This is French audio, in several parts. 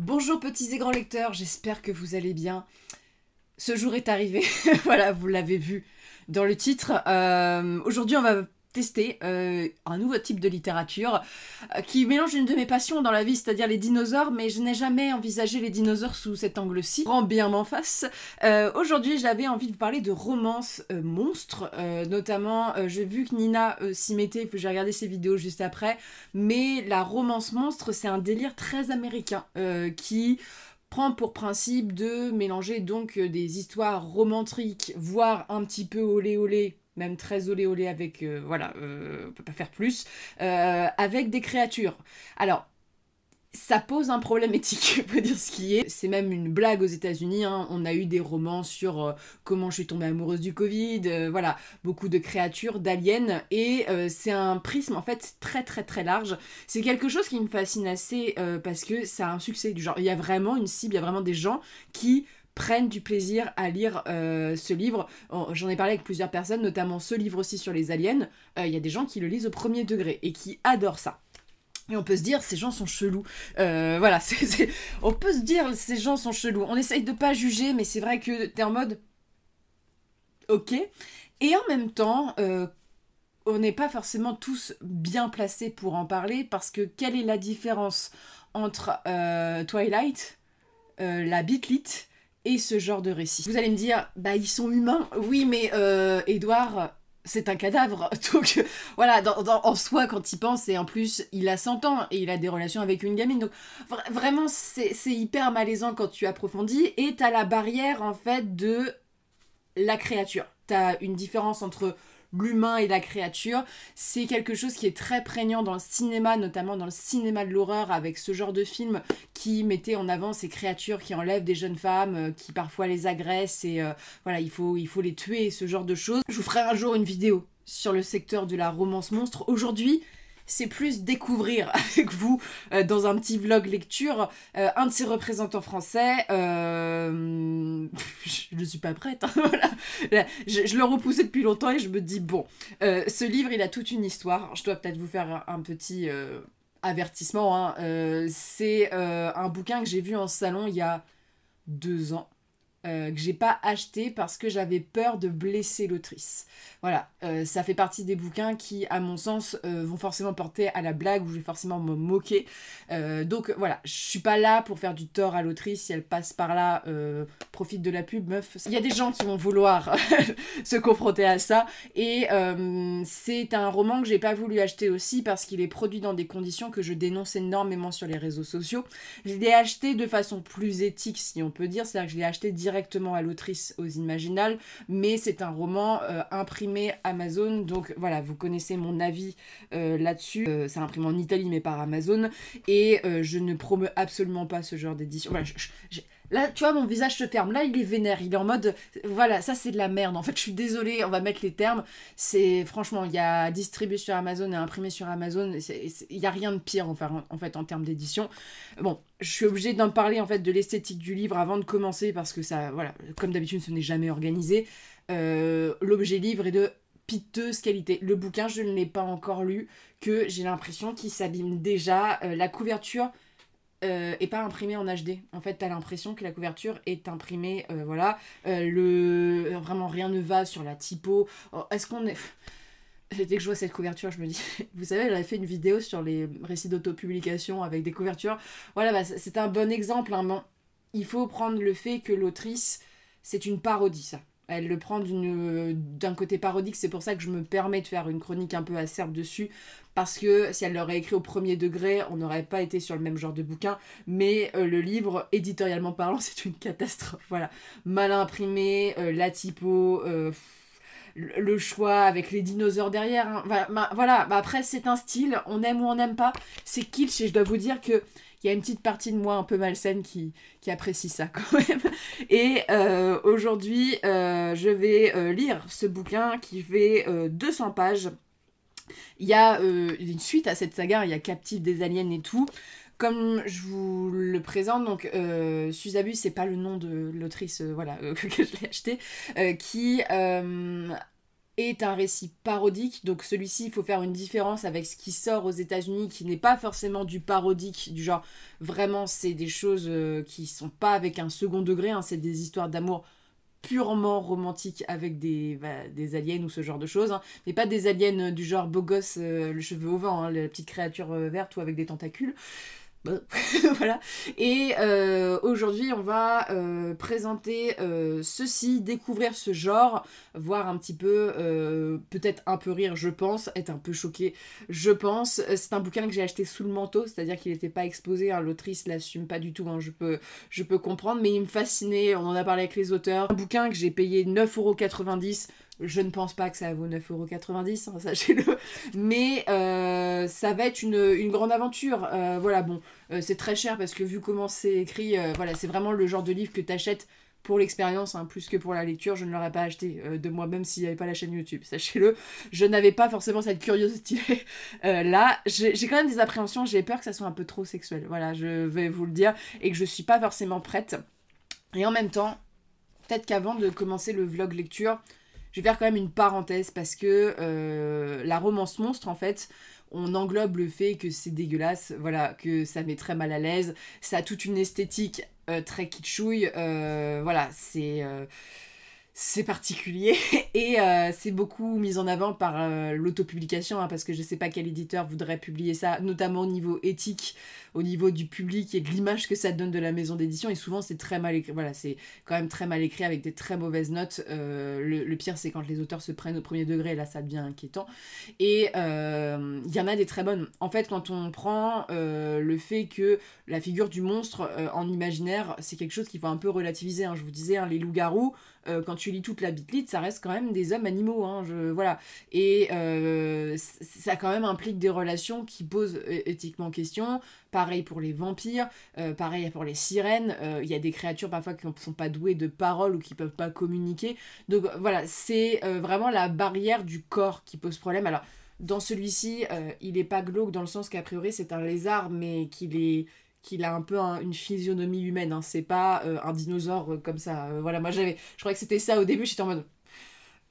Bonjour petits et grands lecteurs, j'espère que vous allez bien. Ce jour est arrivé, voilà, vous l'avez vu dans le titre. Euh, aujourd'hui, on va tester euh, un nouveau type de littérature euh, qui mélange une de mes passions dans la vie, c'est-à-dire les dinosaures, mais je n'ai jamais envisagé les dinosaures sous cet angle-ci. Rends bien m'en face. Euh, aujourd'hui, j'avais envie de vous parler de romance monstre, notamment, j'ai vu que Nina s'y mettait, que j'ai regardé ses vidéos juste après, mais la romance monstre, c'est un délire très américain qui prend pour principe de mélanger donc des histoires romantriques, voire un petit peu olé olé même très olé olé avec, euh, voilà, euh, on peut pas faire plus, euh, avec des créatures. Alors, ça pose un problème éthique, on peut dire ce qui est. C'est même une blague aux États-Unis. Hein. On a eu des romans sur comment je suis tombée amoureuse du Covid, voilà, beaucoup de créatures, d'aliens, et c'est un prisme en fait très très très large. C'est quelque chose qui me fascine assez parce que ça a un succès du genre. Il y a vraiment une cible, il y a vraiment des gens qui prennent du plaisir à lire euh, ce livre. J'en ai parlé avec plusieurs personnes, notamment ce livre aussi sur les aliens. Euh, il y a des gens qui le lisent au premier degré et qui adorent ça. Et on peut se dire, ces gens sont chelous. Euh, voilà, on peut se dire, ces gens sont chelous. On essaye de pas juger, mais c'est vrai que t'es en mode. Ok. Et en même temps, on n'est pas forcément tous bien placés pour en parler, parce que quelle est la différence entre Twilight, la Bitlite, et ce genre de récit. Vous allez me dire, bah ils sont humains, oui mais Edouard, euh, c'est un cadavre. Donc voilà, en soi, quand il pense, et en plus, il a 100 ans et il a des relations avec une gamine. Donc vraiment, c'est hyper malaisant quand tu approfondis. Et t'as la barrière, en fait, de la créature. T'as une différence entre l'humain et la créature. C'est quelque chose qui est très prégnant dans le cinéma, notamment dans le cinéma de l'horreur, avec ce genre de film qui mettait en avant ces créatures qui enlèvent des jeunes femmes, euh, qui parfois les agressent et euh, voilà, il faut, il faut les tuer, ce genre de choses. Je vous ferai un jour une vidéo sur le secteur de la romance monstre. Aujourd'hui, c'est plus découvrir avec vous euh, dans un petit vlog lecture euh, un de ses représentants français. Euh, je ne suis pas prête. Hein, voilà. je, le repoussais depuis longtemps et je me dis bon, ce livre il a toute une histoire. Je dois peut-être vous faire un, petit avertissement. Hein. c'est un bouquin que j'ai vu en salon il y a deux ans euh, que j'ai pas acheté parce que j'avais peur de blesser l'autrice. Voilà, euh, ça fait partie des bouquins qui, à mon sens, euh, vont forcément porter à la blague où je vais forcément me moquer. donc voilà, je suis pas là pour faire du tort à l'autrice. Si elle passe par là, profite de la pub, meuf. Il y a des gens qui vont vouloir se confronter à ça. Et c'est un roman que j'ai pas voulu acheter aussi parce qu'il est produit dans des conditions que je dénonce énormément sur les réseaux sociaux. Je l'ai acheté de façon plus éthique, si on peut dire, c'est-à-dire que je l'ai acheté directement directement à l'autrice aux Imaginales, mais c'est un roman euh, imprimé Amazon, donc voilà, vous connaissez mon avis euh, là-dessus. Euh, c'est imprimé en Italie, mais par Amazon, et je ne promeux absolument pas ce genre d'édition. Là, tu vois, mon visage se ferme. Là, il est vénère. Il est en mode, voilà, ça c'est de la merde. En fait, je suis désolée, on va mettre les termes. C'est franchement, il y a distribué sur Amazon et imprimé sur Amazon. Il n'y a rien de pire en, fait en termes d'édition. Bon, je suis obligée d'en parler en fait de l'esthétique du livre avant de commencer parce que ça, voilà, comme d'habitude, ce n'est jamais organisé. Euh, l'objet livre est de piteuse qualité. Le bouquin, je ne l'ai pas encore lu, que j'ai l'impression qu'il s'abîme déjà. Euh, la couverture, et euh, pas imprimé en HD. En fait, t'as l'impression que la couverture est imprimée, euh, voilà. Euh, le vraiment rien ne va sur la typo. Oh, est-ce qu'on est Dès que je vois cette couverture, je me dis, vous savez, j'avais fait une vidéo sur les récits d'autopublication avec des couvertures. Voilà, bah, c'est un bon exemple. Hein. il faut prendre le fait que l'autrice, c'est une parodie, ça. Elle le prend d'un côté parodique, c'est pour ça que je me permets de faire une chronique un peu acerbe dessus, parce que si elle l'aurait écrit au premier degré, on n'aurait pas été sur le même genre de bouquin, mais euh, le livre, éditorialement parlant, c'est une catastrophe, voilà. Mal imprimé, euh, la typo... Euh, le choix avec les dinosaures derrière. Hein. Voilà, bah, après c'est un style, on aime ou on n'aime pas. C'est kitsch et je dois vous dire que il y a une petite partie de moi un peu malsaine qui, qui apprécie ça quand même. Et euh, aujourd'hui, euh, je vais euh, lire ce bouquin qui fait 200 pages. Il y a une suite à cette saga, il y a Captive des aliens et tout comme je vous le présente, donc euh, Suzabu, c'est pas le nom de l'autrice voilà, que je l'ai acheté, qui est un récit parodique. Donc celui-ci, il faut faire une différence avec ce qui sort aux États-Unis, qui n'est pas forcément du parodique, du genre vraiment c'est des choses euh, qui sont pas avec un second degré, hein. c'est des histoires d'amour purement romantiques avec des, bah, des aliens ou ce genre de choses, hein. mais pas des aliens euh, du genre beau gosse, euh, le cheveu au vent, hein, la petite créature verte ou avec des tentacules. Bah. voilà. Et euh, aujourd'hui, on va euh, présenter euh, ceci, découvrir ce genre, voir un petit peu, peut-être un peu rire, je pense, être un peu choqué, je pense. C'est un bouquin que j'ai acheté sous le manteau, c'est-à-dire qu'il n'était pas exposé, hein, l'autrice l'assume pas du tout, hein, je, peux, je peux comprendre, mais il me fascinait, on en a parlé avec les auteurs. Un bouquin que j'ai payé 9,90€ je ne pense pas que ça vaut 9,90€, hein, sachez-le. Mais euh, ça va être une, grande aventure. Euh, voilà, bon, euh, c'est très cher parce que vu comment c'est écrit, voilà, c'est vraiment le genre de livre que t'achètes pour l'expérience, hein, plus que pour la lecture, je ne l'aurais pas acheté de moi-même s'il n'y avait pas la chaîne YouTube, sachez-le. Je n'avais pas forcément cette curiosité. là, j'ai quand même des appréhensions, j'ai peur que ça soit un peu trop sexuel, voilà, je vais vous le dire, et que je ne suis pas forcément prête. Et en même temps, peut-être qu'avant de commencer le vlog lecture, je vais faire quand même une parenthèse parce que euh, la romance monstre, en fait, on englobe le fait que c'est dégueulasse, voilà, que ça met très mal à l'aise, ça a toute une esthétique euh, très kitschouille, euh, voilà, c'est c'est particulier et euh, c'est beaucoup mis en avant par euh, l'autopublication hein, parce que je sais pas quel éditeur voudrait publier ça, notamment au niveau éthique, au niveau du public et de l'image que ça donne de la maison d'édition et souvent c'est très mal écrit, voilà c'est quand même très mal écrit avec des très mauvaises notes. Euh, le, pire c'est quand les auteurs se prennent au premier degré, là ça devient inquiétant et il y en a des très bonnes. En fait quand on prend le fait que la figure du monstre en imaginaire c'est quelque chose qu'il faut un peu relativiser, hein. je vous disais hein, les loups-garous euh, quand tu lis toute la bitlite, ça reste quand même des hommes animaux. Hein, je, voilà. Et euh, ça quand même implique des relations qui posent euh, éthiquement question. Pareil pour les vampires, pareil pour les sirènes. Il y a des créatures parfois qui ne sont pas douées de parole ou qui ne peuvent pas communiquer. Donc voilà, c'est vraiment la barrière du corps qui pose problème. Alors, dans celui-ci, il n'est pas glauque dans le sens qu'a priori c'est un lézard, mais qu'il est qu'il a un peu une physionomie humaine. Hein. C'est pas euh, un dinosaure euh, comme ça. Euh, voilà, moi j'avais, je croyais que c'était ça au début. J'étais en mode,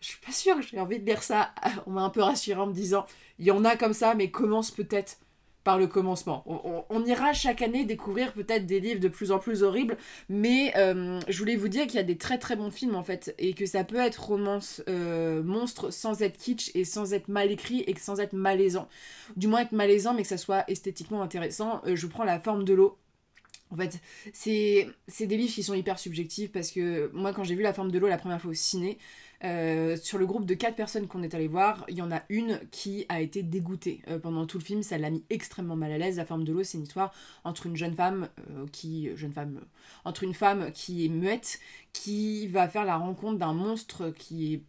je suis pas sûre. J'ai envie de dire ça. On m'a un peu rassurant, en me disant, il y en a comme ça, mais commence peut-être par le commencement. On, ira chaque année découvrir peut-être des livres de plus en plus horribles, mais euh, je voulais vous dire qu'il y a des très très bons films en fait, et que ça peut être romance euh, monstre sans être kitsch et sans être mal écrit et sans être malaisant. Du moins être malaisant, mais que ça soit esthétiquement intéressant. Euh, je prends la forme de l'eau. En fait, c'est des livres qui sont hyper subjectifs parce que moi, quand j'ai vu La forme de l'eau la première fois au ciné, euh, sur le groupe de quatre personnes qu'on est allé voir, il y en a une qui a été dégoûtée euh, pendant tout le film. Ça l'a mis extrêmement mal à l'aise. La forme de l'eau, c'est une histoire entre une jeune femme euh, qui, jeune femme, entre une femme qui est muette, qui va faire la rencontre d'un monstre qui est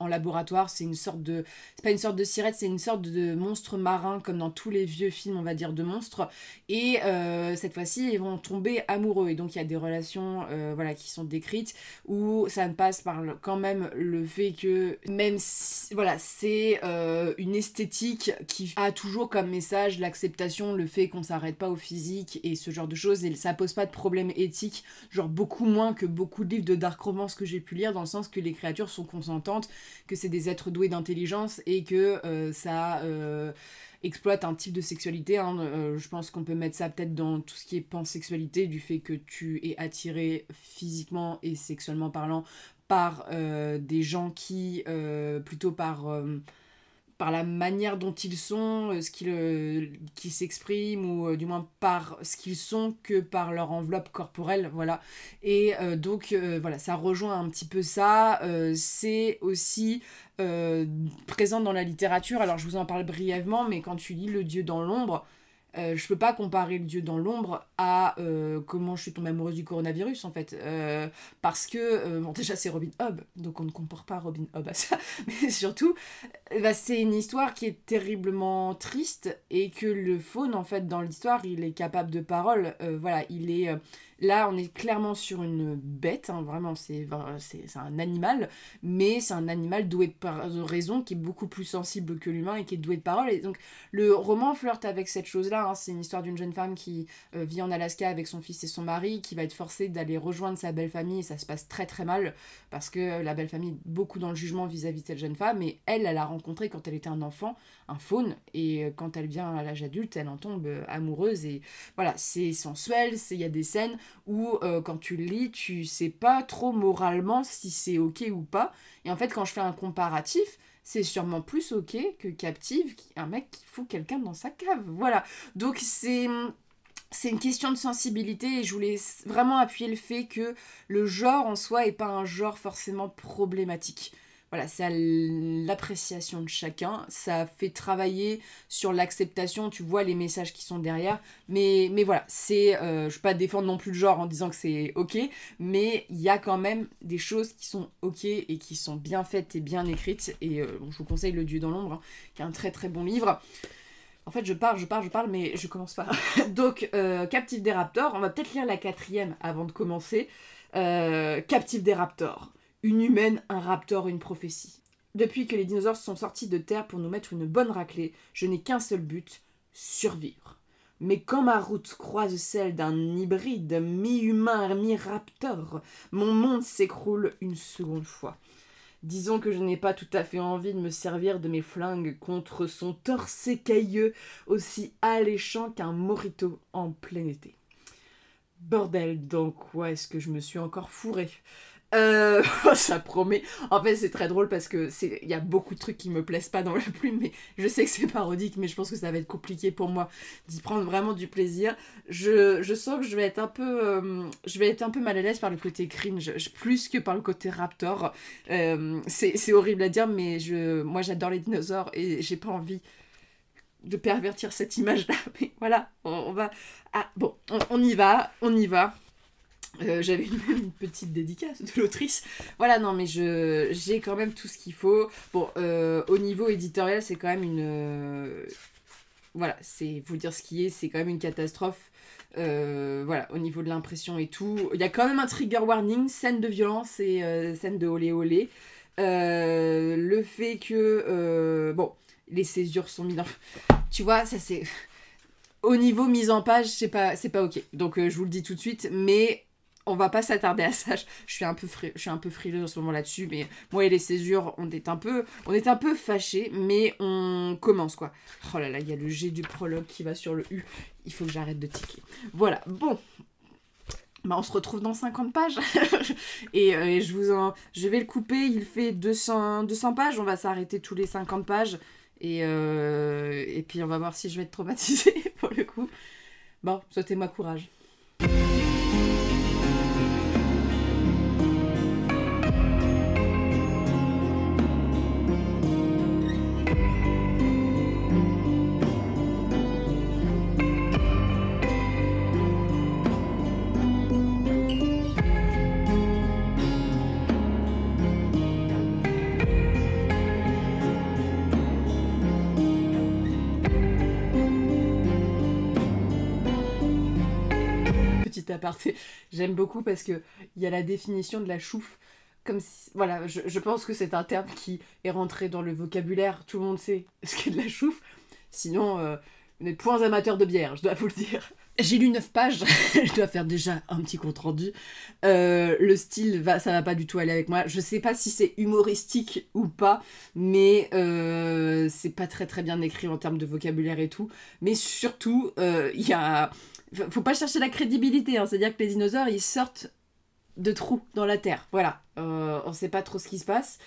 en laboratoire. C'est une sorte de. C'est pas une sorte de sirette, c'est une sorte de monstre marin, comme dans tous les vieux films, on va dire, de monstres. Et euh, cette fois-ci, ils vont tomber amoureux. Et donc, il y a des relations euh, voilà, qui sont décrites où ça passe par le, quand même le fait que, même si. Voilà, c'est euh, une esthétique qui a toujours comme message l'acceptation, le fait qu'on s'arrête pas au physique et ce genre de choses. Et ça pose pas de problème éthique, genre beaucoup moins que beaucoup de livres de dark romance que j'ai pu lire, dans le sens que les créatures sont consentantes que c'est des êtres doués d'intelligence et que euh, ça euh, exploite un type de sexualité. Hein. Euh, je pense qu'on peut mettre ça peut-être dans tout ce qui est pansexualité, du fait que tu es attiré physiquement et sexuellement parlant par des gens qui, plutôt par par la manière dont ils sont, euh, ce qu'ils euh, s'expriment, ou euh, du moins par ce qu'ils sont, que par leur enveloppe corporelle, voilà. Et donc, voilà, ça rejoint un petit peu ça. c'est aussi présent dans la littérature. Alors, je vous en parle brièvement, mais quand tu lis Le Dieu dans l'ombre, je euh, je peux pas comparer le dieu dans l'ombre à euh, comment je suis tombée amoureuse du coronavirus en fait euh, parce que bon, déjà c'est Robin Hobb donc on ne compare pas Robin Hobb à ça mais surtout eh ben, c'est une histoire qui est terriblement triste et que le faune en fait dans l'histoire il est capable de parole voilà il est Là, on est clairement sur une bête, hein, vraiment, c'est un animal, mais c'est un animal doué de, raison, qui est beaucoup plus sensible que l'humain et qui est doué de parole. Et donc, le roman flirte avec cette chose-là. Hein. C'est une histoire d'une jeune femme qui euh, vit en Alaska avec son fils et son mari, qui va être forcée d'aller rejoindre sa belle famille, et ça se passe très très mal, parce que la belle famille est beaucoup dans le jugement vis-à-vis de cette jeune femme, et elle, elle a rencontré quand elle était un enfant, un faune, et euh, quand elle vient à l'âge adulte, elle en tombe euh, amoureuse, et voilà, c'est sensuel, il y a des scènes ou euh, quand tu lis, tu sais pas trop moralement si c'est ok ou pas. Et en fait, quand je fais un comparatif, c'est sûrement plus ok que Captive, un mec qui fout quelqu'un dans sa cave. Voilà. Donc c'est c'est une question de sensibilité et je voulais vraiment appuyer le fait que le genre en soi est pas un genre forcément problématique. Voilà, c'est l'appréciation de chacun. Ça fait travailler sur l'acceptation. Tu vois les messages qui sont derrière. Mais, mais voilà, c'est. Euh, je ne vais pas défendre non plus le genre en disant que c'est OK. Mais il y a quand même des choses qui sont OK et qui sont bien faites et bien écrites. Et euh, je vous conseille Le Dieu dans l'ombre, hein, qui est un très très bon livre. En fait, je parle, je parle, je parle, mais je commence pas. Donc, euh, Captive des Raptors, on va peut-être lire la quatrième avant de commencer. Captive des Raptors une humaine, un raptor, une prophétie. Depuis que les dinosaures sont sortis de Terre pour nous mettre une bonne raclée, je n'ai qu'un seul but, survivre. Mais quand ma route croise celle d'un hybride mi-humain, mi-raptor, mon monde s'écroule une seconde fois. Disons que je n'ai pas tout à fait envie de me servir de mes flingues contre son torse cailleux aussi alléchant qu'un morito en plein été. Bordel, dans quoi est-ce que je me suis encore fourré euh, ça promet. En fait, c'est très drôle parce que c'est il y a beaucoup de trucs qui me plaisent pas dans la plume, mais je sais que c'est parodique, mais je pense que ça va être compliqué pour moi d'y prendre vraiment du plaisir. Je, je sens que je vais être un peu, euh, je vais être un peu mal à l'aise par le côté cringe, plus que par le côté raptor. Euh, c'est horrible à dire, mais je, moi j'adore les dinosaures et j'ai pas envie de pervertir cette image-là. Mais voilà, on, va. Ah bon, on y va, on y va. Euh, j'avais une petite dédicace de l'autrice. Voilà, non, mais j'ai quand même tout ce qu'il faut. Bon, euh, au niveau éditorial, c'est quand même une. Euh, voilà, c'est vous dire ce qui est, c'est quand même une catastrophe. voilà, au niveau de l'impression et tout. Il y a quand même un trigger warning, scène de violence et scène de olé olé. le fait que. bon, les césures sont mises Tu vois, ça c'est. Au niveau mise en page, c'est pas, pas ok. Donc je vous le dis tout de suite, mais on va pas s'attarder à ça. Je suis un peu je suis un peu frileuse en ce moment là-dessus, mais moi et les césures, on est un peu, on est un peu fâchés, mais on commence quoi. Oh là là, il y a le G du prologue qui va sur le U. Il faut que j'arrête de tiquer. Voilà. Bon, bah on se retrouve dans 50 pages. Euh, et, je vous en... Je vais le couper, il fait 200, 200 pages, on va s'arrêter tous les 50 pages. Et, euh, et puis on va voir si je vais être traumatisée pour le coup. Bon, souhaitez-moi courage. J'aime beaucoup parce qu'il y a la définition de la chouffe. Comme voilà, je, pense que c'est un terme qui est rentré dans le vocabulaire. Tout le monde sait ce qu'est de la chouffe. Sinon, euh, vous n'êtes point amateur de bière, je dois vous le dire. J'ai lu 9 pages, je dois faire déjà un petit compte rendu. Euh, le style, va, ça va pas du tout aller avec moi. Je sais pas si c'est humoristique ou pas, mais euh, c'est pas très très bien écrit en termes de vocabulaire et tout. Mais surtout, euh, il y a faut pas chercher la crédibilité, hein. c'est-à-dire que les dinosaures, ils sortent de trous dans la Terre. Voilà, euh, on sait pas trop ce qui se passe.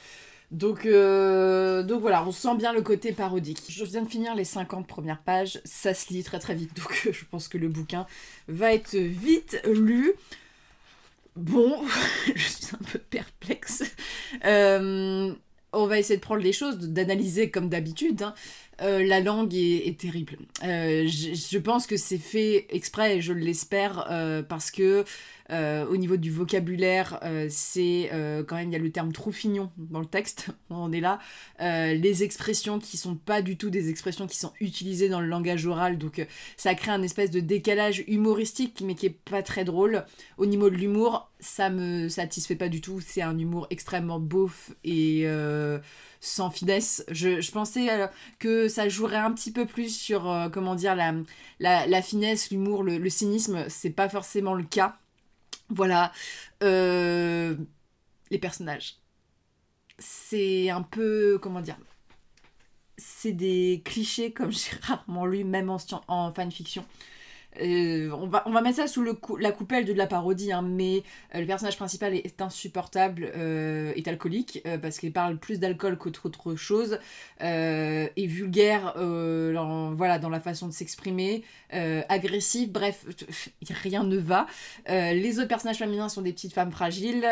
Donc, euh, donc voilà, on sent bien le côté parodique. Je viens de finir les 50 premières pages, ça se lit très très vite, donc je pense que le bouquin va être vite lu. Bon, je suis un peu perplexe. Euh, on va essayer de prendre les choses, d'analyser comme d'habitude. Hein. Euh, la langue est, terrible. Euh, je, pense que c'est fait exprès, je l'espère, euh, parce que euh, au niveau du vocabulaire, euh, c'est euh, quand même, il y a le terme troufignon dans le texte, on est là. les expressions qui sont pas du tout des expressions qui sont utilisées dans le langage oral, donc ça crée un espèce de décalage humoristique, mais qui est pas très drôle. Au niveau de l'humour, ça me satisfait pas du tout, c'est un humour extrêmement beauf et sans finesse. Je, pensais que ça jouerait un petit peu plus sur, comment dire, la, finesse, l'humour, le, le, cynisme. C'est pas forcément le cas. Voilà. Euh, les personnages. C'est un peu. Comment dire C'est des clichés comme j'ai rarement lu, même en fanfiction. Euh, on, va, on va mettre ça sous le la coupelle de la parodie, hein, mais euh, le personnage principal est, insupportable, euh, est alcoolique, parce qu'il parle plus d'alcool qu'autre chose, est vulgaire dans, voilà, dans la façon de s'exprimer, agressif, bref, rien ne va. les autres personnages féminins sont des petites femmes fragiles.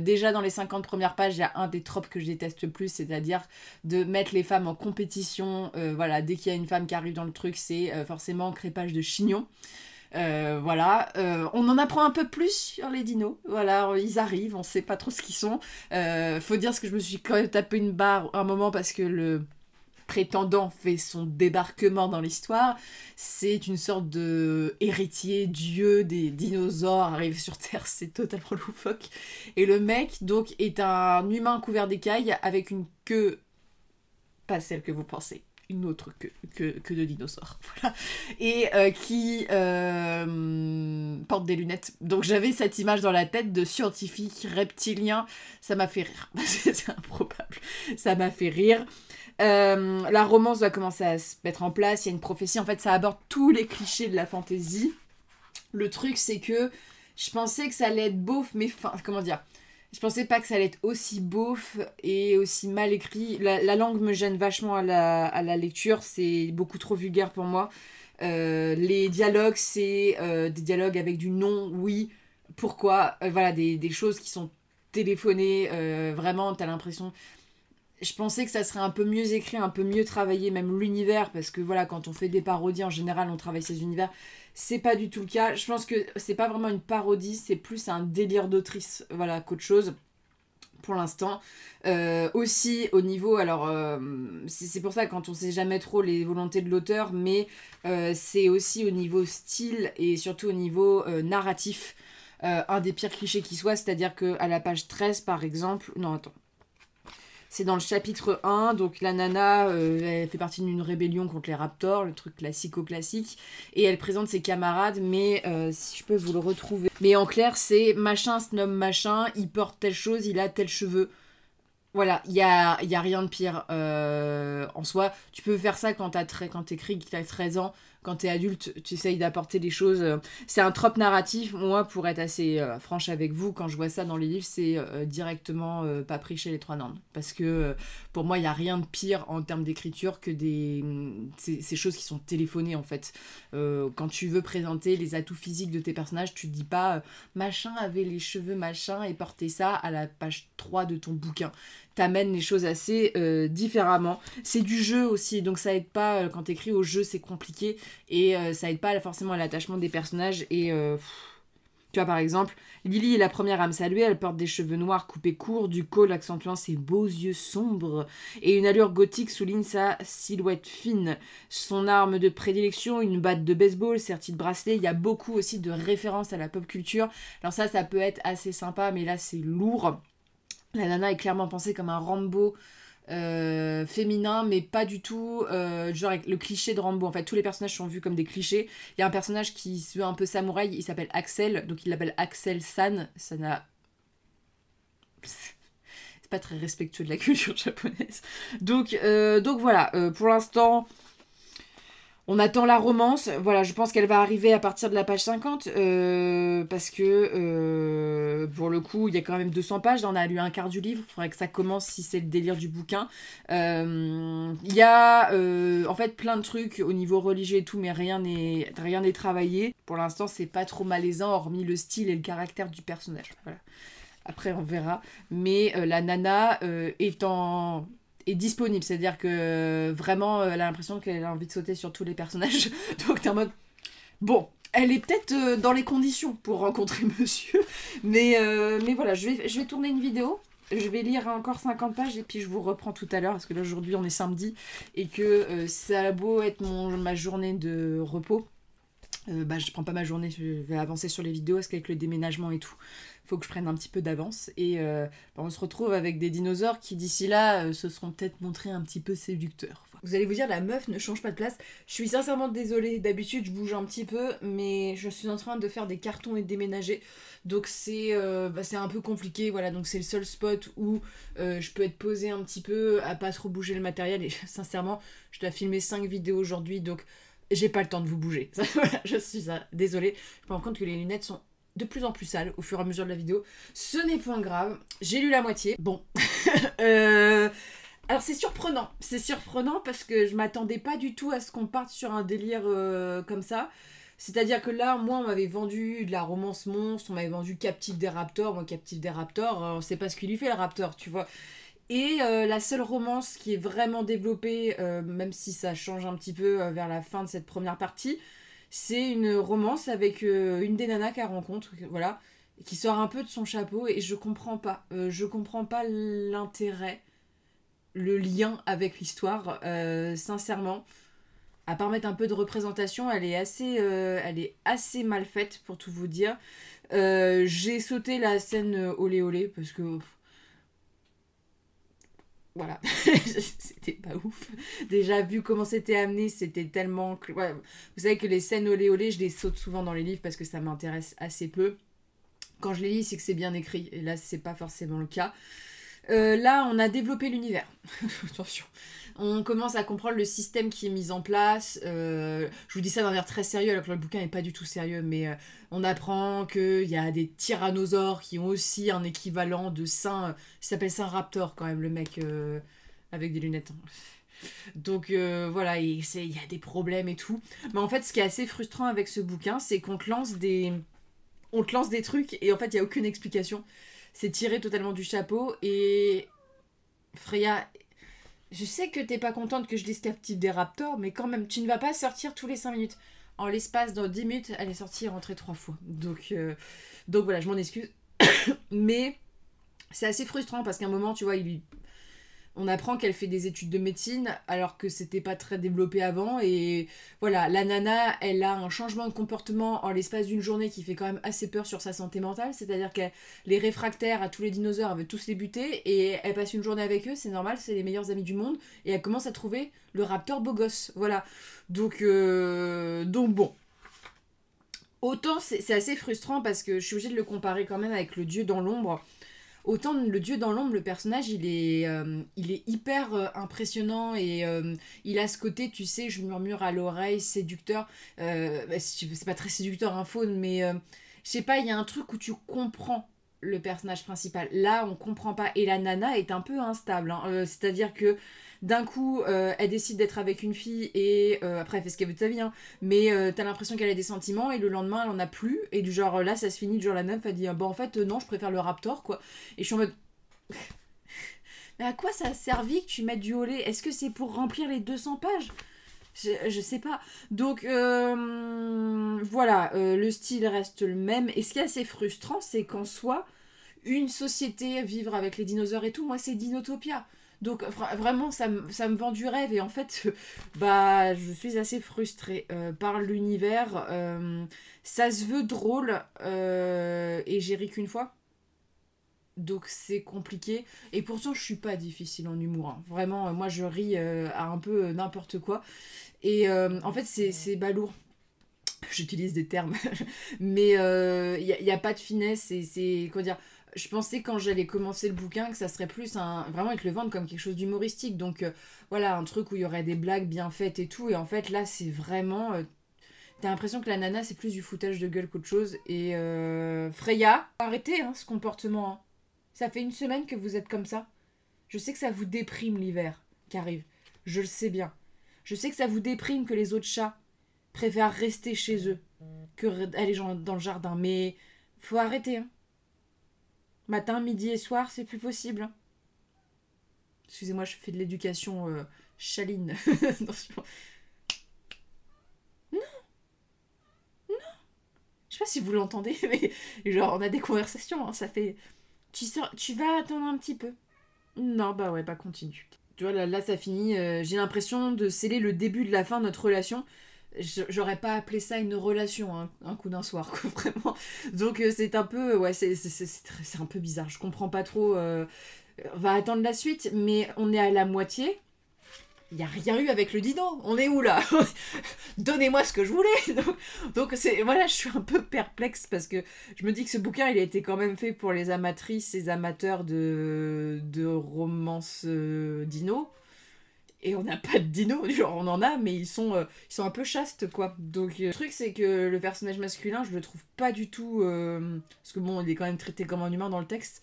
déjà dans les 50 premières pages, il y a un des tropes que je déteste le plus, c'est-à-dire de mettre les femmes en compétition. voilà, dès qu'il y a une femme qui arrive dans le truc, c'est forcément crépage de chignon. Euh, voilà, euh, on en apprend un peu plus sur les dinos. Voilà, ils arrivent, on sait pas trop ce qu'ils sont. Euh, faut dire ce que je me suis quand même tapé une barre un moment parce que le prétendant fait son débarquement dans l'histoire. C'est une sorte de héritier dieu des dinosaures arrive sur Terre, c'est totalement loufoque. Et le mec donc est un humain couvert d'écailles avec une queue pas celle que vous pensez une autre que, que, de dinosaures. Et euh, qui euh, porte des lunettes. Donc j'avais cette image dans la tête de scientifique reptilien. Ça m'a fait rire. C'est improbable. Ça m'a fait rire. Euh, la romance va commencer à se mettre en place. Il y a une prophétie. En fait, ça aborde tous les clichés de la fantaisie. Le truc, c'est que je pensais que ça allait être beauf, mais fin, comment dire je pensais pas que ça allait être aussi beauf et aussi mal écrit. La, langue me gêne vachement à la, lecture, c'est beaucoup trop vulgaire pour moi. Euh, les dialogues, c'est euh, des dialogues avec du non, oui, pourquoi, euh, voilà, des, des, choses qui sont téléphonées, vraiment, t'as l'impression... Je pensais que ça serait un peu mieux écrit, un peu mieux travaillé, même l'univers, parce que voilà, quand on fait des parodies, en général, on travaille ces univers. C'est pas du tout le cas. Je pense que c'est pas vraiment une parodie, c'est plus un délire d'autrice, voilà, qu'autre chose pour l'instant. Euh, aussi au niveau, alors euh, c'est pour ça quand on sait jamais trop les volontés de l'auteur, mais euh, c'est aussi au niveau style et surtout au niveau narratif. un des pires clichés qui soit, c'est-à-dire que à la page 13 par exemple, non attends, c'est dans le chapitre 1, donc la nana euh, elle fait partie d'une rébellion contre les Raptors, le truc classico-classique, et elle présente ses camarades, mais euh, si je peux vous le retrouver. Mais en clair, c'est machin se nomme machin, il porte telle chose, il a tels cheveux. Voilà, il n'y a, y a rien de pire. Euh, en soi, tu peux faire ça quand t'écris que t'as 13 ans, quand es adulte, tu essayes d'apporter des choses. Euh, c'est un trope narratif. Moi, pour être assez euh, franche avec vous, quand je vois ça dans les livres, c'est euh, directement pas pris chez les trois normes. Parce que pour moi, il n'y a rien de pire en termes d'écriture que des mm, ces, choses qui sont téléphonées en fait. quand tu veux présenter les atouts physiques de tes personnages, tu dis pas machin avait les cheveux machin et portait ça à la page 3 de ton bouquin t'amènes les choses assez euh, différemment. C'est du jeu aussi, donc ça aide pas euh, quand t'écris au jeu, c'est compliqué et euh, ça aide pas forcément à l'attachement des personnages et tu vois par exemple, Lily est la première à me saluer, elle porte des cheveux noirs coupés courts, du col accentuant ses beaux yeux sombres, et une allure gothique souligne sa silhouette fine. Son arme de prédilection, une batte de baseball, sertie de bracelet, il y a beaucoup aussi de références à la pop culture. Alors ça, ça peut être assez sympa, mais là c'est lourd. La nana est clairement pensée comme un Rambo euh, féminin, mais pas du tout euh, genre le cliché de Rambo. En fait, tous les personnages sont vus comme des clichés. Il y a un personnage qui se veut un peu samouraï, il s'appelle Axel, donc il l'appelle Axel San. Ça n'a. C'est pas très respectueux de la culture japonaise. Donc, euh, donc voilà, pour l'instant. On attend la romance. Voilà, je pense qu'elle va arriver à partir de la page 50. Euh, parce que, euh, pour le coup, il y a quand même 200 pages. on a lu un quart du livre. Il faudrait que ça commence si c'est le délire du bouquin. Euh, il y a, en fait, plein de trucs au niveau religieux et tout, mais rien n'est rien n'est travaillé. Pour l'instant, c'est pas trop malaisant, hormis le style et le caractère du personnage. Après, on verra. Mais la nana est en disponible. C'est-à-dire que euh, vraiment, euh, elle a l'impression qu'elle a envie de sauter sur tous les personnages. Donc t'es en mode. Bon, elle est peut-être euh, dans les conditions pour rencontrer monsieur. Mais, mais voilà, je vais, je vais tourner une vidéo. Je vais lire encore 50 pages et puis je vous reprends tout à l'heure parce que là aujourd'hui on est samedi et que ça a beau être mon, ma journée de repos, euh, bah, je prends pas ma journée, je vais avancer sur les vidéos, parce qu'avec le déménagement et tout, faut que je prenne un petit peu d'avance. Et euh, bah, on se retrouve avec des dinosaures qui d'ici là euh, se seront peut-être montrés un petit peu séducteurs. Vous allez vous dire, la meuf ne change pas de place. Je suis sincèrement désolée, d'habitude je bouge un petit peu, mais je suis en train de faire des cartons et de déménager. Donc c'est bah, un peu compliqué, voilà. Donc c'est le seul spot où je peux être posée un petit peu, à pas trop bouger le matériel. Et sincèrement, je dois filmer 5 vidéos aujourd'hui, donc j'ai pas le temps de vous bouger. je suis ça. désolée. Je me rends compte que les lunettes sont de plus en plus sales au fur et à mesure de la vidéo. Ce n'est point grave. J'ai lu la moitié. Bon. Euh, alors c'est surprenant, c'est surprenant parce que je m'attendais pas du tout à ce qu'on parte sur un délire euh, comme ça. C'est-à-dire que là, moi, on m'avait vendu de la romance monstre, on m'avait vendu Captive des Raptors. Moi, Captive des Raptors, euh, on sait pas ce qu'il lui fait, le Raptor, tu vois. Et euh, la seule romance qui est vraiment développée, euh, même si ça change un petit peu euh, vers la fin de cette première partie, c'est une romance avec une des nanas qu'elle rencontre, voilà, qui sort un peu de son chapeau et je comprends pas. je comprends pas l'intérêt, le lien avec l'histoire, sincèrement. À part mettre un peu de représentation, elle est assez, elle est assez mal faite pour tout vous dire. J'ai sauté la scène olé olé parce que voilà, c'était pas ouf. Déjà, vu comment c'était amené, c'était tellement. Vous savez que les scènes olé olé, je les saute souvent dans les livres parce que ça m'intéresse assez peu. Quand je les lis, c'est que c'est bien écrit. Et là, c'est pas forcément le cas. Euh, là, on a développé l'univers. Attention. On commence à comprendre le système qui est mis en place. Euh, je vous dis ça d'un air très sérieux, alors que le bouquin n'est pas du tout sérieux, mais euh, on apprend qu'il y a des tyrannosaures qui ont aussi un équivalent de saint. Euh, il s'appelle saint raptor quand même, le mec avec des lunettes. Hein. Donc voilà, il y a des problèmes et tout. Mais en fait, ce qui est assez frustrant avec ce bouquin, c'est qu'on te lance des, on te lance des trucs et en fait, il n'y a aucune explication. C'est tiré totalement du chapeau et Freya je sais que t'es pas contente que je dise captive des raptors, mais quand même, tu ne vas pas sortir tous les 5 minutes. En l'espace, de 10 minutes, elle est sortie et rentrée 3 fois. Donc, euh, donc voilà, je m'en excuse. mais c'est assez frustrant parce qu'à un moment, tu vois, il lui on apprend qu'elle fait des études de médecine alors que c'était pas très développé avant et voilà la nana elle a un changement de comportement en l'espace d'une journée qui fait quand même assez peur sur sa santé mentale c'est-à-dire qu'elle les réfractaires à tous les dinosaures elle veut tous les buter et elle passe une journée avec eux c'est normal c'est les meilleurs amis du monde et elle commence à trouver le raptor beau gosse voilà donc euh, donc bon autant c'est assez frustrant parce que je suis obligée de le comparer quand même avec le dieu dans l'ombre autant le dieu dans l'ombre, le personnage, il est, euh, il est hyper euh, impressionnant et euh, il a ce côté, tu sais, je murmure à l'oreille, séducteur. Bah, c'est pas très séducteur un hein, faune, mais je sais pas, il y a un truc où tu comprends le personnage principal. Là, on comprend pas. Et la nana est un peu instable. Hein. C'est-à-dire que d'un coup, euh, elle décide d'être avec une fille et euh, après, elle fait ce qu'elle veut de sa vie, hein. mais euh, t'as l'impression qu'elle a des sentiments et le lendemain, elle en a plus. Et du genre, là, ça se finit, du genre, la neuf elle dit, bon, bah, en fait, non, je préfère le Raptor, quoi. Et je suis en mode. mais à quoi ça a servi que tu mettes du Est-ce que c'est pour remplir les 200 pages je, je, sais pas. Donc voilà, le style reste le même. Et ce qui est assez frustrant, c'est qu'en soi, une société, vivre avec les dinosaures et tout, moi c'est Dinotopia. Donc vraiment, ça, me vend du rêve et en fait, bah, je suis assez frustrée euh, par l'univers. Euh, ça se veut drôle euh, et j'ai ri qu'une fois. Donc c'est compliqué. Et pourtant, je suis pas difficile en humour. Hein. Vraiment, moi, je ris à un peu n'importe quoi. Et en fait, c'est balourd j'utilise des termes, mais il n'y a, pas de finesse et c'est, comment dire, je pensais quand j'allais commencer le bouquin que ça serait plus un vraiment avec le ventre comme quelque chose d'humoristique donc euh, voilà un truc où il y aurait des blagues bien faites et tout et en fait là c'est vraiment euh, t'as l'impression que la nana c'est plus du foutage de gueule qu'autre chose et euh, Freya arrêtez hein, ce comportement hein. ça fait une semaine que vous êtes comme ça je sais que ça vous déprime l'hiver qui arrive je le sais bien je sais que ça vous déprime que les autres chats préfèrent rester chez eux que aller dans le jardin mais faut arrêter hein. Matin, midi et soir, c'est plus possible. Hein. Excusez-moi, je fais de l'éducation euh, chaline. non, non. Je sais pas si vous l'entendez, mais genre, on a des conversations. Hein, ça fait. Tu, tu vas attendre un petit peu. Non, bah ouais, bah continue. Tu vois, là, là ça finit. Euh, j'ai l'impression de sceller le début de la fin de notre relation j'aurais pas appelé ça une relation hein, un coup d'un soir quoi, vraiment donc euh, c'est un peu ouais c'est un peu bizarre je comprends pas trop euh, on va attendre la suite mais on est à la moitié il n'y a rien eu avec le dino. On est où là Donnez-moi ce que je voulais. Donc, c'est voilà, je suis un peu perplexe parce que je me dis que ce bouquin, il a été quand même fait pour les amatrices, les amateurs de, de romance euh, dino et on n'a pas de dinos, genre on en a, mais ils sont, euh, ils sont un peu chastes, quoi. Donc euh, le truc, c'est que le personnage masculin, je le trouve pas du tout. Euh, parce que bon, il est quand même traité comme un humain dans le texte.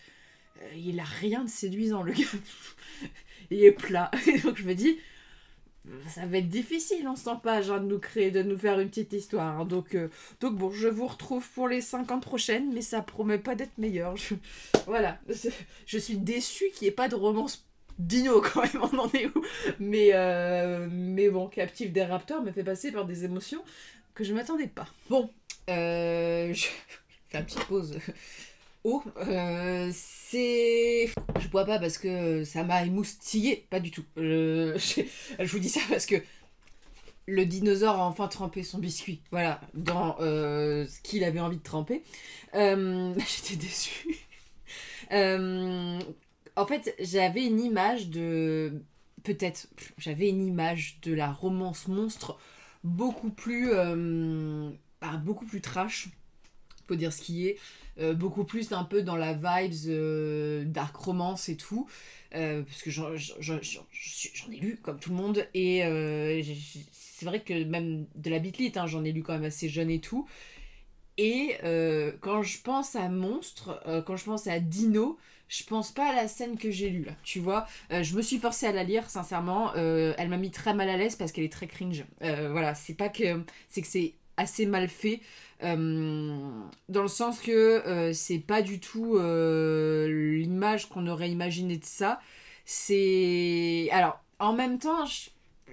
il a rien de séduisant, le gars. il est plat. Et donc je me dis, ça va être difficile on 100 pages hein, de nous créer, de nous faire une petite histoire. Hein. Donc, donc bon, je vous retrouve pour les ans prochaines, mais ça promet pas d'être meilleur. voilà, je suis déçue qu'il n'y ait pas de romance Dino quand même, on en est où mais, euh, mais bon, Captive des Raptors me fait passer par des émotions que je m'attendais pas. Bon, euh, je fais une petite pause. Oh, euh, c'est. Je bois pas parce que ça m'a émoustillé, pas du tout. Euh, je... je, vous dis ça parce que le dinosaure a enfin trempé son biscuit, voilà, dans ce qu'il avait envie de tremper. J'étais déçue. Euh, en fait, j'avais une image de. Peut-être, j'avais une image de la romance monstre beaucoup plus. Euh, bah, beaucoup plus trash, faut dire ce qui est. Euh, beaucoup plus un peu dans la vibes euh, dark romance et tout. parce que j'en ai lu, comme tout le monde. Et c'est vrai que même de la bitlite, hein, j'en ai lu quand même assez jeune et tout. Et quand je pense à monstre, quand je pense à dino je pense pas à la scène que j'ai lue là, tu vois. Euh, je me suis forcée à la lire, sincèrement. Euh, elle m'a mis très mal à l'aise parce qu'elle est très cringe. Euh, voilà, c'est pas que. C'est que c'est assez mal fait. dans le sens que c'est pas du tout l'image qu'on aurait imaginé de ça. C'est. Alors, en même temps,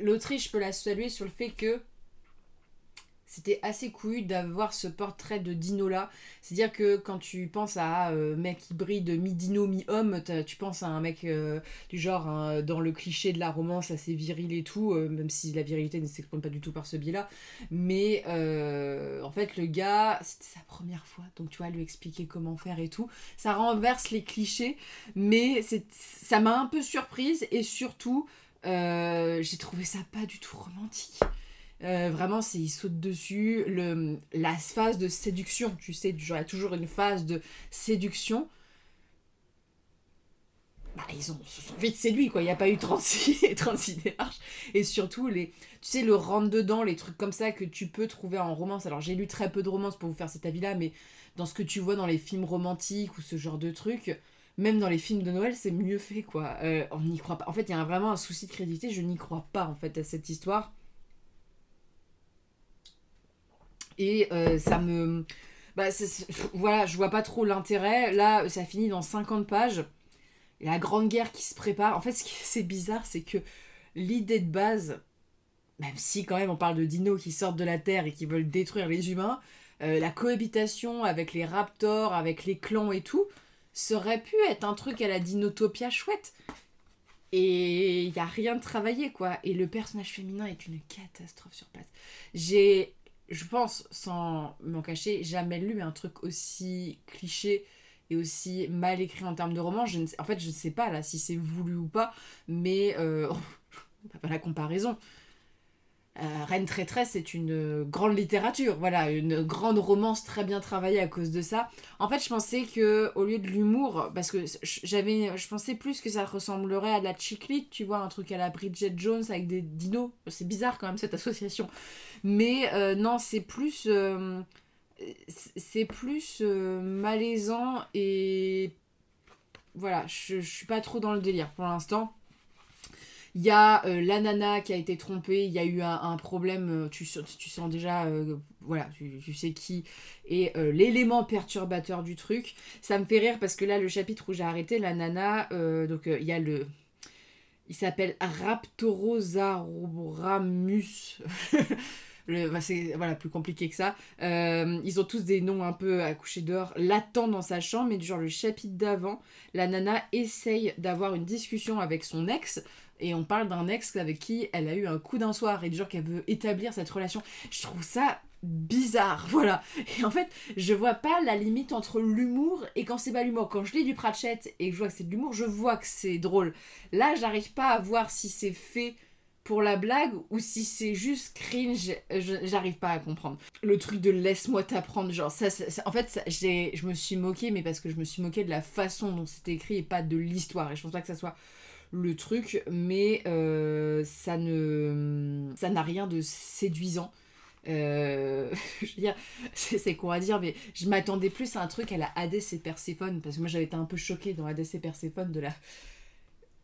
l'Autriche, je peux la saluer sur le fait que c'était assez cool d'avoir ce portrait de dino là. C'est-à-dire que quand tu penses à un euh, mec hybride mi-dino, mi-homme, tu penses à un mec euh, du genre hein, dans le cliché de la romance assez viril et tout, euh, même si la virilité ne s'exprime pas du tout par ce biais-là. Mais en fait, le gars, c'était sa première fois, donc tu vois, lui expliquer comment faire et tout. Ça renverse les clichés, mais ça m'a un peu surprise et surtout. j'ai trouvé ça pas du tout romantique. Euh, vraiment, c'est, il saute dessus. Le, la phase de séduction, tu sais, genre, il y a toujours une phase de séduction. Bah, ils ont, se sont vite séduits, quoi. Il n'y a pas eu 36, 36 démarches. Et surtout, les, tu sais, le rentre-dedans, les trucs comme ça que tu peux trouver en romance. Alors, j'ai lu très peu de romances pour vous faire cet avis-là, mais dans ce que tu vois dans les films romantiques ou ce genre de trucs, même dans les films de Noël, c'est mieux fait, quoi. Euh, on n'y croit pas. En fait, il y a vraiment un souci de crédibilité. Je n'y crois pas, en fait, à cette histoire. et euh, ça me... Bah, voilà, je vois pas trop l'intérêt. Là, ça finit dans 50 pages. La grande guerre qui se prépare. En fait, ce qui c'est bizarre, c'est que l'idée de base, même si quand même on parle de dinos qui sortent de la Terre et qui veulent détruire les humains, euh, la cohabitation avec les raptors, avec les clans et tout, serait pu être un truc à la dinotopia chouette. Et il n'y a rien de travaillé, quoi. Et le personnage féminin est une catastrophe sur place. J'ai je pense, sans m'en cacher, jamais lu un truc aussi cliché et aussi mal écrit en termes de roman. Je en fait, je ne sais pas là si c'est voulu ou pas, mais euh, pas la comparaison. Euh, Reine traîtresse c'est une euh, grande littérature, voilà, une grande romance très bien travaillée à cause de ça. En fait, je pensais que au lieu de l'humour, parce que j'avais, je pensais plus que ça ressemblerait à de la chiclite, tu vois, un truc à la Bridget Jones avec des dinos. C'est bizarre quand même cette association, mais euh, non, c'est plus, c'est plus malaisant et voilà, je suis pas trop dans le délire pour l'instant. Il y a euh, la nana qui a été trompée, il y a eu un, problème, euh, tu, sens déjà, euh, voilà, tu, sais qui est l'élément perturbateur du truc. Ça me fait rire parce que là, le chapitre où j'ai arrêté, la nana, donc il y a le... Il s'appelle Raptorosauramus. Le, bah, c'est voilà, plus compliqué que ça. ils ont tous des noms un peu à coucher dehors, l'attend dans sa chambre, mais genre le chapitre d'avant, la nana essaye d'avoir une discussion avec son ex et on parle d'un ex avec qui elle a eu un coup d'un soir et du genre qu'elle veut établir cette relation. Je trouve ça bizarre, voilà. Et en fait, je vois pas la limite entre l'humour et quand c'est pas l'humour. Quand je lis du Pratchett et que je vois que c'est de l'humour, je vois que c'est drôle. Là, j'arrive pas à voir si c'est fait pour la blague ou si c'est juste cringe, j'arrive pas à comprendre. Le truc de laisse-moi t'apprendre, genre ça, c'est... en fait, ça, je me suis moqué, mais parce que je me suis moqué de la façon dont c'était écrit et pas de l'histoire. Et je pense pas que ça soit le truc, mais euh, ça ne ça n'a rien de séduisant. Euh, je veux dire, c'est con à dire, mais je m'attendais plus à un truc à la Hadès et Perséphone, parce que moi j'avais été un peu choquée dans la et Perséphone de la.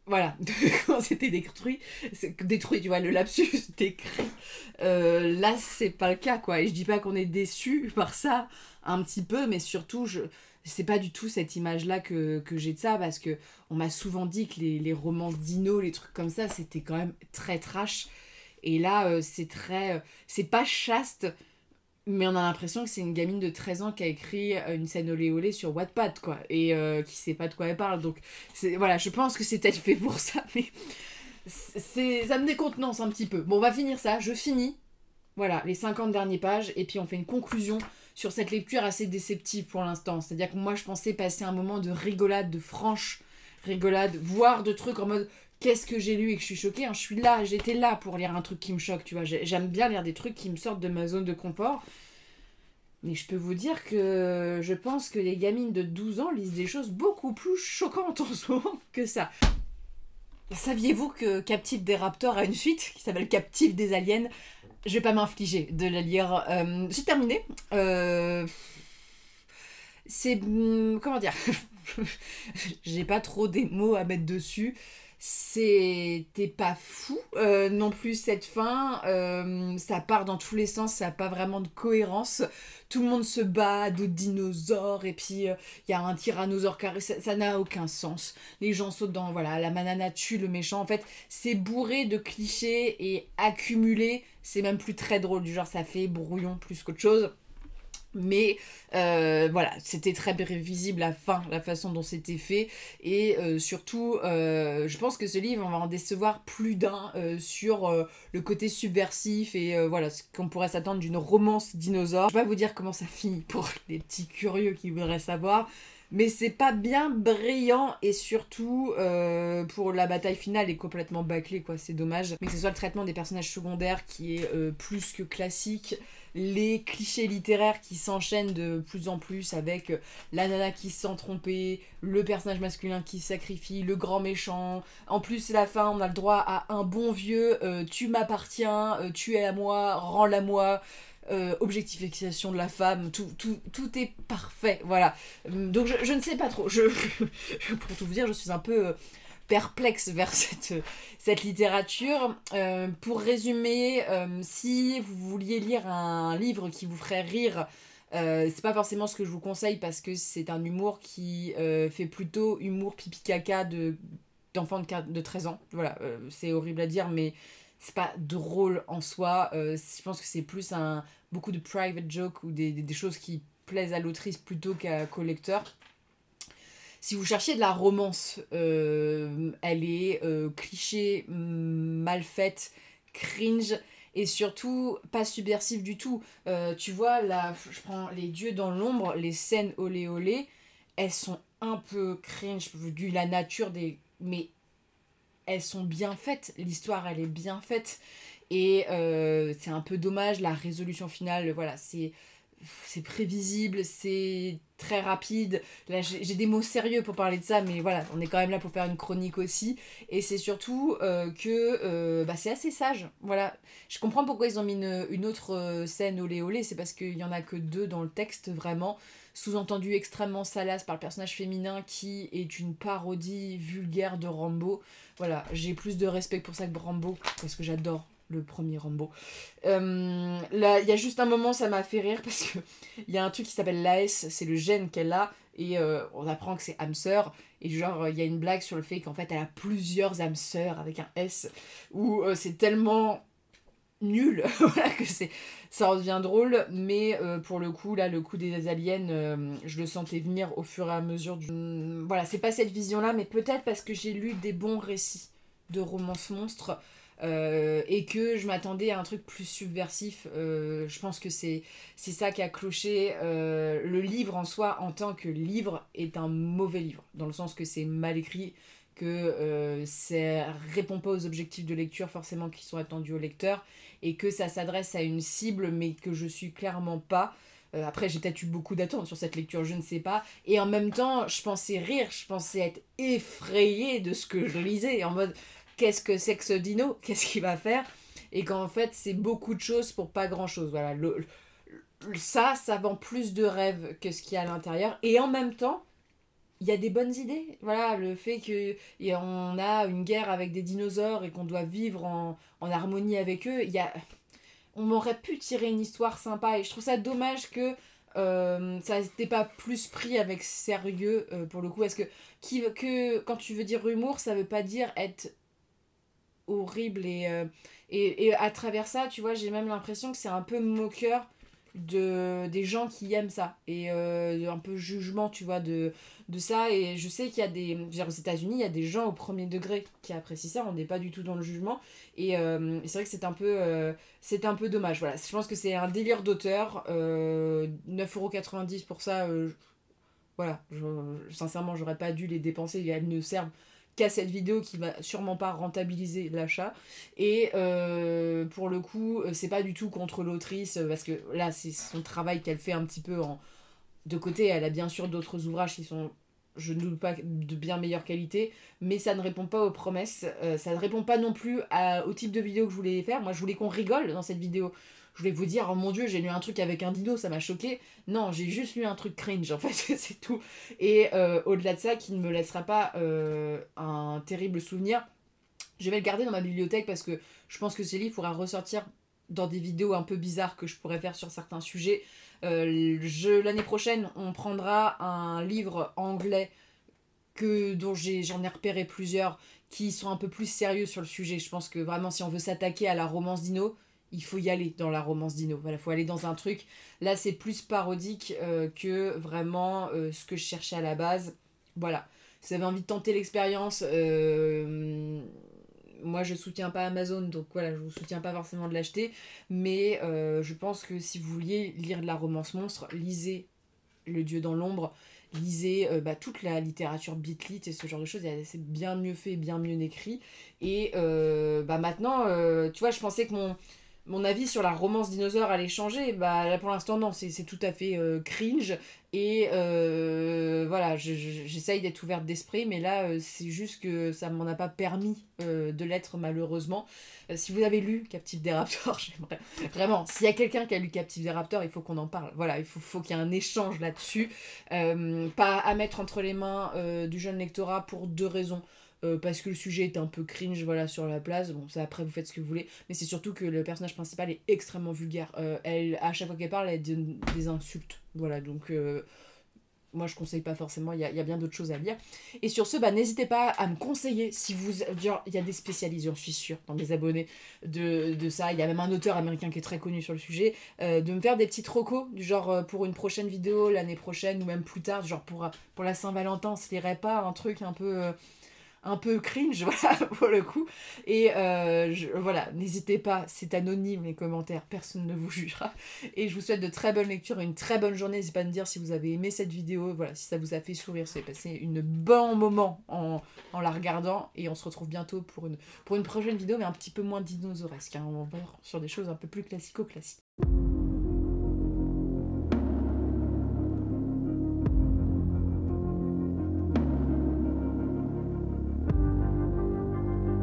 Voilà, quand c'était détruit, détruit, tu vois, le lapsus décrit. Euh, là, c'est pas le cas, quoi. Et je dis pas qu'on est déçu par ça, un petit peu, mais surtout, je, c'est pas du tout cette image-là que, que j'ai de ça, parce que on m'a souvent dit que les, romans d'Ino, les trucs comme ça, c'était quand même très trash. Et là, euh, c'est très. Euh, c'est pas chaste, mais on a l'impression que c'est une gamine de 13 ans qui a écrit euh, une scène olé olé sur Wattpad, quoi, et qui sait pas de quoi elle parle. Donc, voilà, je pense que c'est peut-être fait pour ça, mais. C'est, ça me décontenance un petit peu. Bon, on va finir ça, je finis. Voilà, les 50 dernières pages, et puis on fait une conclusion sur cette lecture assez déceptive pour l'instant. C'est-à-dire que moi, je pensais passer un moment de rigolade, de franche rigolade, voire de trucs en mode qu'est-ce que j'ai lu et que je suis choquée. Hein. je suis là, j'étais là pour lire un truc qui me choque, tu vois. J'aime bien lire des trucs qui me sortent de ma zone de confort. Mais je peux vous dire que je pense que les gamines de 12 ans lisent des choses beaucoup plus choquantes en ce moment que ça. Saviez-vous que Captive des Raptors a une suite qui s'appelle Captive des Aliens je vais pas m'infliger de la lire. J'ai euh, terminé. Euh, c'est. Hmm, comment dire J'ai pas trop des mots à mettre dessus c'était pas fou euh, non plus cette fin. Euh, ça part dans tous les sens, ça n'a pas vraiment de cohérence. Tout le monde se bat, d'autres dinosaures, et puis euh, il y a un tyrannosaure carré, ça n'a aucun sens. Les gens sautent dans, voilà, la manana tue le méchant. En fait, c'est bourré de clichés et accumulé. C'est même plus très drôle, du genre ça fait brouillon plus qu'autre chose. Mais euh, voilà, c'était très prévisible la fin, la façon dont c'était fait. Et euh, surtout, euh, je pense que ce livre, on va en décevoir plus d'un sur le côté subversif et voilà, ce qu'on pourrait s'attendre d'une romance dinosaure. Je vais pas vous dire comment ça finit pour les petits curieux qui voudraient savoir. Mais c'est pas bien brillant et surtout pour la bataille finale est complètement bâclée quoi, c'est dommage. Mais que ce soit le traitement des personnages secondaires qui est plus que classique, les clichés littéraires qui s'enchaînent de plus en plus avec euh, la nana qui se sent trompée, le personnage masculin qui sacrifie, le grand méchant. En plus, la fin, on a le droit à un bon vieux euh, tu m'appartiens, euh, tu es à moi, rends-la moi. objectif objectification de la femme, tout, tout, tout, est parfait, voilà. Donc je, ne sais pas trop, pour tout vous dire, je suis un peu perplexe vers cette, cette littérature. Euh, pour résumer, euh, si vous vouliez lire un livre qui vous ferait rire, euh, c'est pas forcément ce que je vous conseille parce que c'est un humour qui fait plutôt humour pipi caca de d'enfants de, de 13 ans. Voilà, c'est horrible à dire, mais c'est pas drôle en soi. je pense que c'est plus un beaucoup de private jokes ou des, choses qui plaisent à l'autrice plutôt qu'à collecteur. Si vous cherchez de la romance, euh, elle est clichée, euh, cliché, mm, mal faite, cringe et surtout pas subversive du tout. Euh, tu vois, là, je prends les dieux dans l'ombre, les scènes olé olé, elles sont un peu cringe vu la nature des. Mais elles sont bien faites, l'histoire elle est bien faite et c'est un peu dommage la résolution finale. Voilà, c'est c'est prévisible, c'est très rapide. Là, j'ai des mots sérieux pour parler de ça, mais voilà, on est quand même là pour faire une chronique aussi. Et c'est surtout euh, que euh, bah, c'est assez sage. Voilà, je comprends pourquoi ils ont mis une, autre euh, scène olé olé, c'est parce qu'il n'y en a que deux dans le texte vraiment sous-entendu extrêmement salace par le personnage féminin qui est une parodie vulgaire de Rambo. Voilà, j'ai plus de respect pour ça que Rambo parce que j'adore le premier Rambo. Euh, il y a juste un moment, ça m'a fait rire parce que y a un truc qui s'appelle S c'est le gène qu'elle a et euh, on apprend que c'est âme sœur et genre il y a une blague sur le fait qu'en fait elle a plusieurs âmes avec un S où euh, c'est tellement nul que c'est ça redevient drôle mais pour le coup là le coup des aliens je le sentais venir au fur et à mesure du voilà c'est pas cette vision là mais peut-être parce que j'ai lu des bons récits de romances monstres euh, et que je m'attendais à un truc plus subversif. Euh, je pense que c'est ça qui a cloché. Euh, le livre en soi, en tant que livre, est un mauvais livre, dans le sens que c'est mal écrit, que ça répond pas aux objectifs de lecture forcément qui sont attendus au lecteur, et que ça s'adresse à une cible, mais que je suis clairement pas. Après, j'ai peut-être eu beaucoup d'attentes sur cette lecture, je ne sais pas. Et en même temps, je pensais rire, je pensais être effrayée de ce que je lisais. En mode, qu'est-ce que c'est que ce dino Qu'est-ce qu'il va faire Et qu'en fait, c'est beaucoup de choses pour pas grand-chose. Voilà, le, ça, ça vend plus de rêves que ce qu'il y a à l'intérieur. Et en même temps, il y a des bonnes idées. Voilà, le fait que et on a une guerre avec des dinosaures et qu'on doit vivre en, harmonie avec eux, il y a... on aurait pu tirer une histoire sympa. Et je trouve ça dommage que euh, ça n'était pas plus pris avec sérieux euh, pour le coup. Parce que, qui, que quand tu veux dire humour, ça veut pas dire être horrible euh, et, et, à travers ça, tu vois, j'ai même l'impression que c'est un peu moqueur de, des gens qui aiment ça et euh, un peu jugement, tu vois, de, de ça. Et je sais qu'il y a des. Dire, aux États-Unis, il y a des gens au premier degré qui apprécient ça, on n'est pas du tout dans le jugement. Et, euh, c'est vrai que c'est un, peu c'est un peu dommage. Voilà, je pense que c'est un délire d'auteur. 9,90€ pour ça. voilà, sincèrement, j'aurais pas dû les dépenser, elles ne servent qu'à cette vidéo qui va sûrement pas rentabiliser l'achat. Et euh, pour le coup, euh, c'est pas du tout contre l'autrice, euh, parce que là, c'est son travail qu'elle fait un petit peu en de côté. Elle a bien sûr d'autres ouvrages qui sont je ne doute pas de bien meilleure qualité, mais ça ne répond pas aux promesses, ça ne répond pas non plus au type de vidéo que je voulais faire. Moi, je voulais qu'on rigole dans cette vidéo je voulais vous dire, oh mon dieu, j'ai lu un truc avec un dino, ça m'a choqué. Non, j'ai juste lu un truc cringe, en fait, c'est tout. Et euh, au-delà de ça, qui ne me laissera pas euh, un terrible souvenir, je vais le garder dans ma bibliothèque parce que je pense que ce livre pourra ressortir dans des vidéos un peu bizarres que je pourrais faire sur certains sujets. Euh, l'année prochaine, on prendra un livre anglais que, dont j'en ai, repéré plusieurs qui sont un peu plus sérieux sur le sujet. Je pense que vraiment, si on veut s'attaquer à la romance dino, il faut y aller dans la romance d'Ino. Voilà, faut aller dans un truc. Là, c'est plus parodique euh, que vraiment euh, ce que je cherchais à la base. Voilà. Si vous avez envie de tenter l'expérience, euh, moi je soutiens pas Amazon, donc voilà, je vous soutiens pas forcément de l'acheter. Mais je pense que si vous vouliez lire de la romance monstre, lisez Le Dieu dans l'ombre, lisez bah, toute la littérature bitlit et ce genre de choses. C'est bien mieux fait, bien mieux écrit. Et bah maintenant, tu vois, je pensais que mon mon avis sur la romance dinosaure allait changer, bah là pour l'instant non, c'est tout à fait euh, cringe et euh, voilà, j'essaye d'être ouverte d'esprit, mais là euh, c'est juste que ça m'en a pas permis de l'être malheureusement. si vous avez lu Captive des Raptors, j'aimerais vraiment, s'il y a quelqu'un qui a lu Captive des Raptors, il faut qu'on en parle. Voilà, il faut, faut qu'il y ait un échange là-dessus, pas à mettre entre les mains du jeune lectorat pour deux raisons. Euh, parce que le sujet est un peu cringe voilà sur la place bon ça après vous faites ce que vous voulez mais c'est surtout que le personnage principal est extrêmement vulgaire euh, elle à chaque fois qu'elle parle elle donne des insultes voilà donc euh, moi, je conseille pas forcément, il y a, bien d'autres choses à lire. Et sur ce, bah, n'hésitez pas à me conseiller si vous. Il y a des spécialistes, j'en suis sûre, dans mes abonnés de, ça. Il y a même un auteur américain qui est très connu sur le sujet, de me faire des petits trocos, du genre pour une prochaine vidéo, l'année prochaine, ou même plus tard, genre pour, pour la Saint-Valentin, ce serait pas un truc un peu un peu cringe, voilà, pour le coup. Et euh, voilà, n'hésitez pas, c'est anonyme les commentaires, personne ne vous jugera. Et je vous souhaite de très bonnes lectures, une très bonne journée. N'hésitez pas à me dire si vous avez aimé cette vidéo, voilà, si ça vous a fait sourire, si vous passé une bon moment en, la regardant. Et on se retrouve bientôt pour une, pour une prochaine vidéo, mais un petit peu moins dinosauresque. Hein. On va voir sur des choses un peu plus classico-classiques.